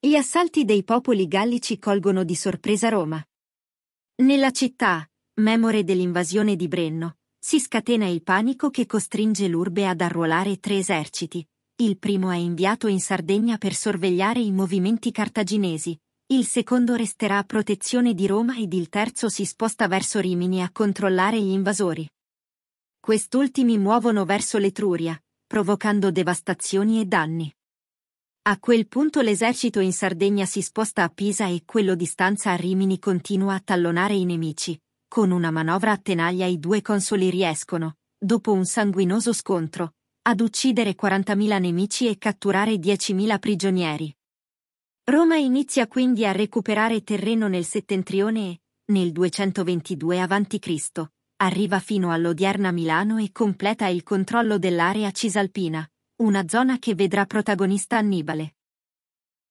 Gli assalti dei popoli gallici colgono di sorpresa Roma. Nella città, memore dell'invasione di Brenno, si scatena il panico che costringe l'urbe ad arruolare tre eserciti. Il primo è inviato in Sardegna per sorvegliare i movimenti cartaginesi, il secondo resterà a protezione di Roma ed il terzo si sposta verso Rimini a controllare gli invasori. Quest'ultimi muovono verso l'Etruria, provocando devastazioni e danni. A quel punto l'esercito in Sardegna si sposta a Pisa e quello di stanza a Rimini continua a tallonare i nemici. Con una manovra a tenaglia i due consoli riescono, dopo un sanguinoso scontro, ad uccidere 40.000 nemici e catturare 10.000 prigionieri. Roma inizia quindi a recuperare terreno nel settentrione e, nel 222 a.C., arriva fino all'odierna Milano e completa il controllo dell'area cisalpina. Una zona che vedrà protagonista Annibale.